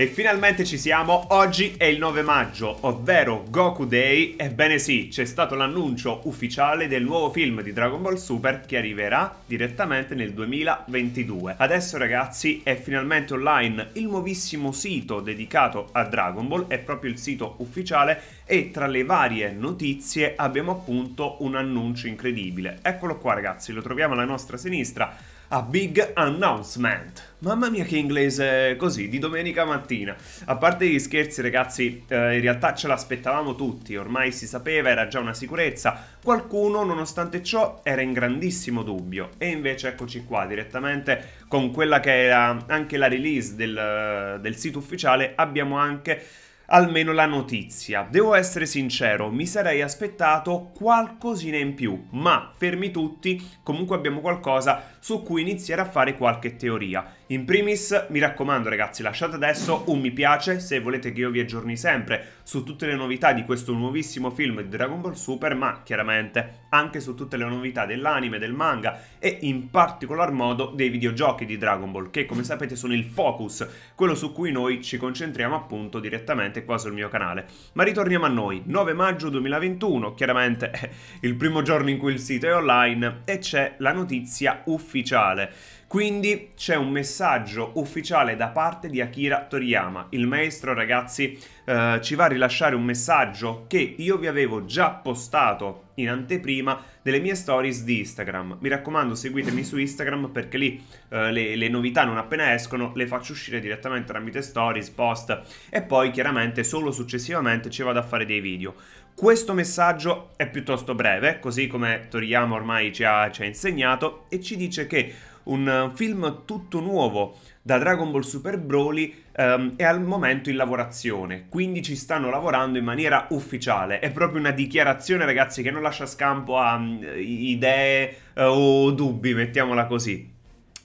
E finalmente ci siamo, oggi è il 9 maggio, ovvero Goku Day. Ebbene sì, c'è stato l'annuncio ufficiale del nuovo film di Dragon Ball Super che arriverà direttamente nel 2022. Adesso ragazzi è finalmente online il nuovissimo sito dedicato a Dragon Ball, è proprio il sito ufficiale e tra le varie notizie abbiamo appunto un annuncio incredibile. Eccolo qua ragazzi, lo troviamo alla nostra sinistra a big announcement. Mamma mia che inglese così, di domenica mattina. A parte gli scherzi ragazzi, eh, in realtà ce l'aspettavamo tutti, ormai si sapeva, era già una sicurezza. Qualcuno, nonostante ciò, era in grandissimo dubbio. E invece eccoci qua, direttamente con quella che era anche la release del, del sito ufficiale, abbiamo anche almeno la notizia. Devo essere sincero, mi sarei aspettato qualcosina in più, ma fermi tutti, comunque abbiamo qualcosa su cui iniziare a fare qualche teoria. In primis, mi raccomando ragazzi, lasciate adesso un mi piace se volete che io vi aggiorni sempre su tutte le novità di questo nuovissimo film di Dragon Ball Super, ma chiaramente anche su tutte le novità dell'anime, del manga e in particolar modo dei videogiochi di Dragon Ball, che come sapete sono il focus, quello su cui noi ci concentriamo appunto direttamente qua sul mio canale. Ma ritorniamo a noi, 9 maggio 2021, chiaramente il primo giorno in cui il sito è online e c'è la notizia ufficiale. Quindi c'è un messaggio ufficiale da parte di Akira Toriyama. Il maestro, ragazzi, eh, ci va a rilasciare un messaggio che io vi avevo già postato in anteprima delle mie stories di Instagram. Mi raccomando, seguitemi su Instagram perché lì eh, le, le, novità non appena escono le faccio uscire direttamente tramite stories, post e poi chiaramente solo successivamente ci vado a fare dei video. Questo messaggio è piuttosto breve, così come Toriyama ormai ci ha, ci ha insegnato, e ci dice che un eh, film tutto nuovo da Dragon Ball Super Broly ehm, è al momento in lavorazione, quindi ci stanno lavorando in maniera ufficiale. È proprio una dichiarazione, ragazzi, che non lascia scampo a um, idee uh, o dubbi, mettiamola così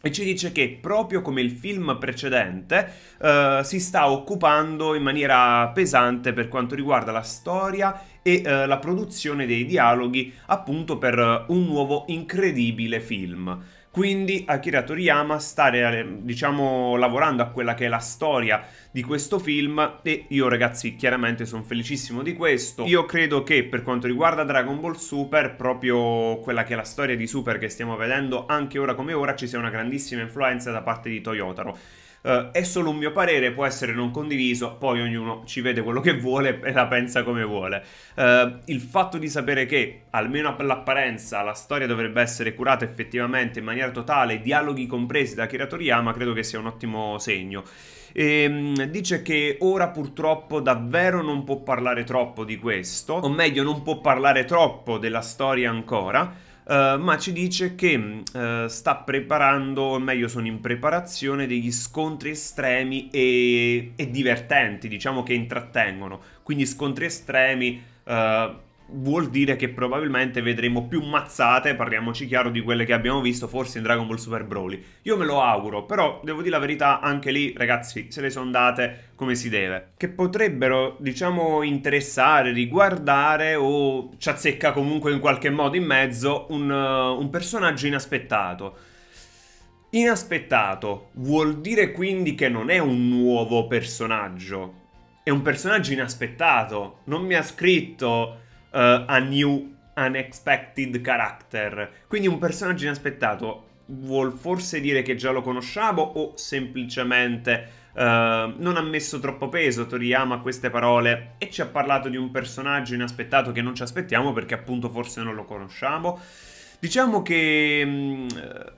e ci dice che proprio come il film precedente eh, si sta occupando in maniera pesante per quanto riguarda la storia e eh, la produzione dei dialoghi appunto per eh, un nuovo incredibile film. Quindi Akira Toriyama sta eh, diciamo, lavorando a quella che è la storia di questo film e io ragazzi chiaramente sono felicissimo di questo. Io credo che per quanto riguarda Dragon Ball Super, proprio quella che è la storia di Super che stiamo vedendo anche ora come ora, ci sia una grandissima influenza da parte di Toyotaro. Uh, è solo un mio parere, può essere non condiviso, poi ognuno ci vede quello che vuole e la pensa come vuole. Uh, il fatto di sapere che, almeno all'apparenza, la storia dovrebbe essere curata effettivamente in maniera totale, dialoghi compresi da Kira Toriyama, credo che sia un ottimo segno. E, ehm, dice che ora purtroppo davvero non può parlare troppo di questo, o meglio non può parlare troppo della storia ancora, eh, ma ci dice che uh, sta preparando, o meglio sono in preparazione, degli scontri estremi e, e divertenti, diciamo che intrattengono. Quindi scontri estremi, uh, vuol dire che probabilmente vedremo più mazzate, parliamoci chiaro, di quelle che abbiamo visto forse in Dragon Ball Super Broly. Io me lo auguro, però devo dire la verità, anche lì ragazzi se le sono date come si deve. Che potrebbero, diciamo, interessare, riguardare o ci azzecca comunque in qualche modo in mezzo un, uh, un personaggio inaspettato. Inaspettato vuol dire quindi che non è un nuovo personaggio. È un personaggio inaspettato. Non mi ha scritto uh, a new unexpected character. Quindi un personaggio inaspettato vuol forse dire che già lo conosciamo o semplicemente uh, non ha messo troppo peso Toriyama a queste parole e ci ha parlato di un personaggio inaspettato che non ci aspettiamo perché appunto forse non lo conosciamo. Diciamo che mh, mm,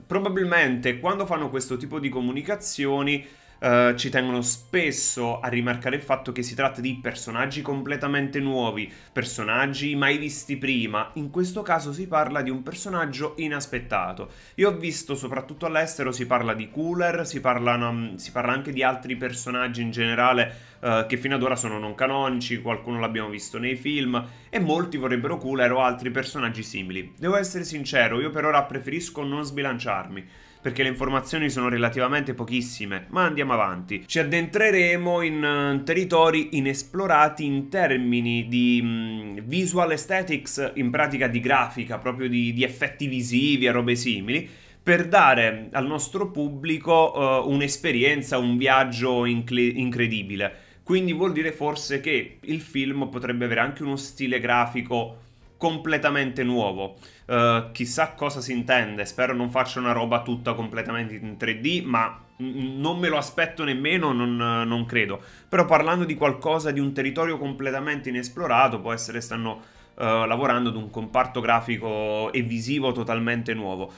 probabilmente quando fanno questo tipo di comunicazioni eh, ci tengono spesso a rimarcare il fatto che si tratta di personaggi completamente nuovi, personaggi mai visti prima. In questo caso si parla di un personaggio inaspettato. Io ho visto, soprattutto all'estero, si parla di Cooler, si, parlano, mm, si parla anche di altri personaggi in generale uh, che fino ad ora sono non canonici, qualcuno l'abbiamo visto nei film e molti vorrebbero Cooler o altri personaggi simili. Devo essere sincero, io per ora preferisco non sbilanciarmi perché le informazioni sono relativamente pochissime, ma andiamo avanti. Ci addentreremo in eh, territori inesplorati in termini di mm, visual aesthetics, in pratica di grafica, proprio di, di effetti visivi e robe simili, per dare al nostro pubblico uh, un'esperienza, un viaggio incredibile. Quindi vuol dire forse che il film potrebbe avere anche uno stile grafico completamente nuovo. Uh, chissà cosa si intende, spero non faccia una roba tutta completamente in 3D, ma non me lo aspetto nemmeno, non, non, credo. Però parlando di qualcosa di un territorio completamente inesplorato, può essere stanno uh, lavorando ad un comparto grafico e visivo totalmente nuovo.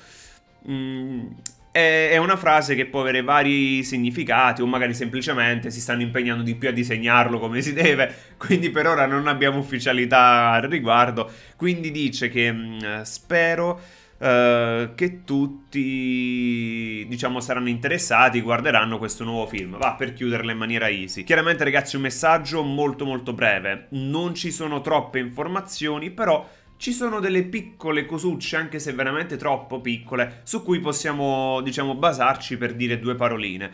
Mm, è una frase che può avere vari significati o magari semplicemente si stanno impegnando di più a disegnarlo come si deve, quindi per ora non abbiamo ufficialità al riguardo. Quindi dice che mm, spero eh, che tutti diciamo saranno interessati, guarderanno questo nuovo film. Va per chiuderla in maniera easy. Chiaramente ragazzi un messaggio molto molto breve, non ci sono troppe informazioni, però ci sono delle piccole cosucce, anche se veramente troppo piccole, su cui possiamo, diciamo, basarci per dire due paroline.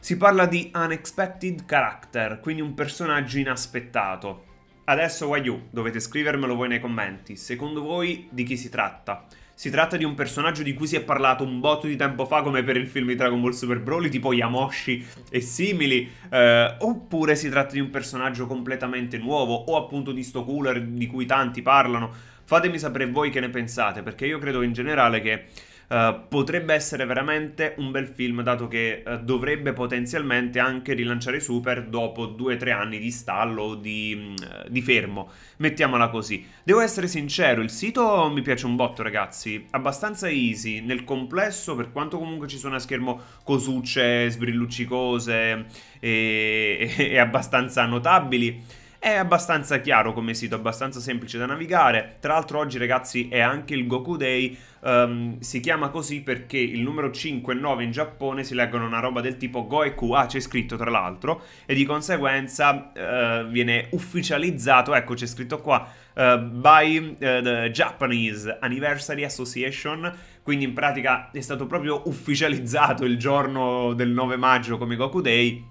Si parla di unexpected character, quindi un personaggio inaspettato. Adesso, Wayu, dovete scrivermelo voi nei commenti. Secondo voi di chi si tratta? Si tratta di un personaggio di cui si è parlato un botto di tempo fa, come per il film di Dragon Ball Super Broly, tipo Yamoshi e simili, eh, oppure si tratta di un personaggio completamente nuovo, o appunto di sto cooler di cui tanti parlano. Fatemi sapere voi che ne pensate, perché io credo in generale che Uh, potrebbe essere veramente un bel film, dato che uh, dovrebbe potenzialmente anche rilanciare Super dopo 2-3 anni di stallo o di, uh, di, fermo. Mettiamola così. Devo essere sincero, il sito mi piace un botto, ragazzi. Abbastanza easy, nel complesso, per quanto comunque ci sono a schermo cosucce sbrilluccicose e, eh, e, e abbastanza notabili è abbastanza chiaro come sito, abbastanza semplice da navigare. Tra l'altro oggi ragazzi è anche il Goku Day, um, si chiama così perché il numero 5 e 9 in Giappone si leggono una roba del tipo Goku, ah c'è scritto tra l'altro, e di conseguenza uh, viene ufficializzato, ecco c'è scritto qua, uh, by uh, the Japanese Anniversary Association, quindi in pratica è stato proprio ufficializzato il giorno del 9 maggio come Goku Day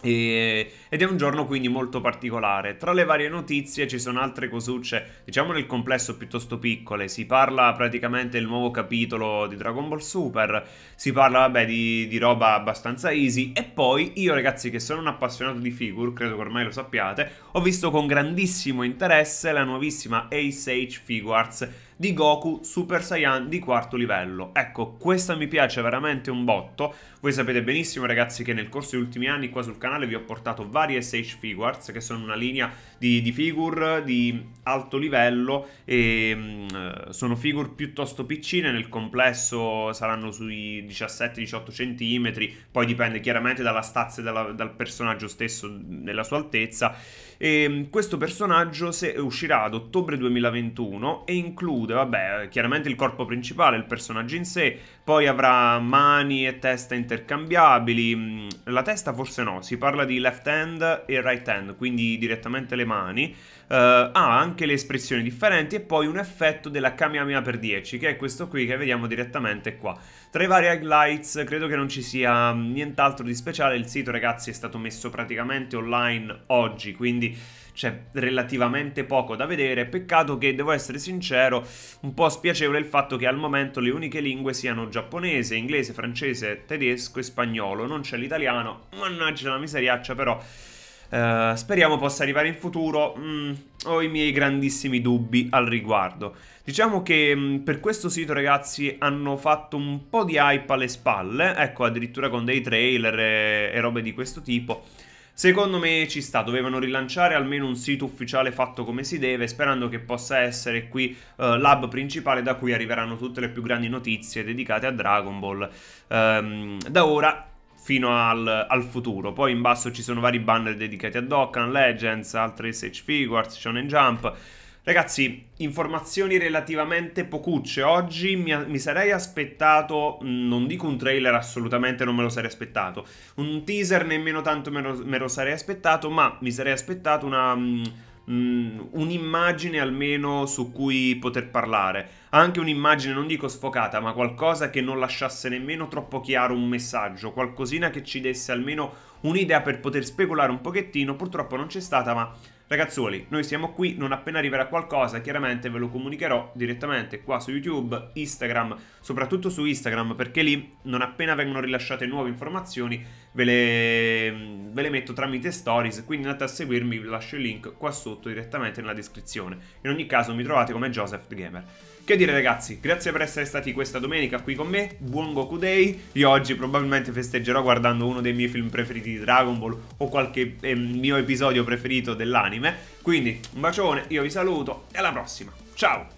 e, ed è un giorno quindi molto particolare. Tra le varie notizie ci sono altre cosucce, diciamo nel complesso piuttosto piccole. Si parla praticamente del nuovo capitolo di Dragon Ball Super, si parla vabbè di, di roba abbastanza easy. E poi io ragazzi che sono un appassionato di figure, credo che ormai lo sappiate, ho visto con grandissimo interesse la nuovissima Ace Age Figures di Goku Super Saiyan di quarto livello. Ecco, questa mi piace veramente un botto. Voi sapete benissimo ragazzi che nel corso degli ultimi anni qua sul canale vi ho portato varie Sage Figures, che sono una linea di, di figure di alto livello e mh, mm, eh, sono figure piuttosto piccine, nel complesso saranno sui 17-18 cm, poi dipende chiaramente dalla stazza e dalla, dal personaggio stesso, della sua altezza e ehm, questo personaggio se, uscirà ad ottobre 2021 e include, vabbè, chiaramente il corpo principale, il personaggio in sé, poi avrà mani e testa intercambiabili, mm, la testa forse no, si parla di left hand e right hand, quindi direttamente le mani, uh, ha anche le espressioni differenti e poi un effetto della Kamehameha per 10, che è questo qui che vediamo direttamente qua. Tra i vari highlights credo che non ci sia mm, nient'altro di speciale, il sito ragazzi è stato messo praticamente online oggi, quindi c'è relativamente poco da vedere. Peccato che, devo essere sincero, un po' spiacevole il fatto che al momento le uniche lingue siano giapponese, inglese, francese, tedesco e spagnolo. Non c'è l'italiano, mannaggia la miseriaccia, però eh, speriamo possa arrivare in futuro, mm, ho i miei grandissimi dubbi al riguardo. Diciamo che mm, per questo sito ragazzi hanno fatto un po' di hype alle spalle, ecco addirittura con dei trailer e, e robe di questo tipo. Secondo me ci sta, dovevano rilanciare almeno un sito ufficiale fatto come si deve, sperando che possa essere qui uh, l'hub principale da cui arriveranno tutte le più grandi notizie dedicate a Dragon Ball. Um, da ora fino al, al, futuro. Poi in basso ci sono vari banner dedicati a Dokkan, Legends, altre SH Figures, Shonen Jump. Ragazzi, informazioni relativamente pocucce. Oggi mi, mi, sarei aspettato, non dico un trailer assolutamente, non me lo sarei aspettato. Un teaser nemmeno tanto me lo, me lo sarei aspettato, ma mi sarei aspettato una... Um, un'immagine almeno su cui poter parlare anche un'immagine, non dico sfocata, ma qualcosa che non lasciasse nemmeno troppo chiaro un messaggio, qualcosina che ci desse almeno un'idea per poter speculare un pochettino, purtroppo non c'è stata, ma ragazzuoli, noi siamo qui, non appena arriverà qualcosa, chiaramente ve lo comunicherò direttamente qua su YouTube, Instagram, soprattutto su Instagram, perché lì non appena vengono rilasciate nuove informazioni ve le, ve le metto tramite stories, quindi andate a seguirmi, vi lascio il link qua sotto direttamente nella descrizione. In ogni caso mi trovate come Joseph The Gamer. Che dire ragazzi, grazie per essere stati questa domenica qui con me, buon Goku Day, io oggi probabilmente festeggerò guardando uno dei miei film preferiti di Dragon Ball o qualche eh, mio episodio preferito dell'anime, quindi un bacione, io vi saluto e alla prossima, ciao!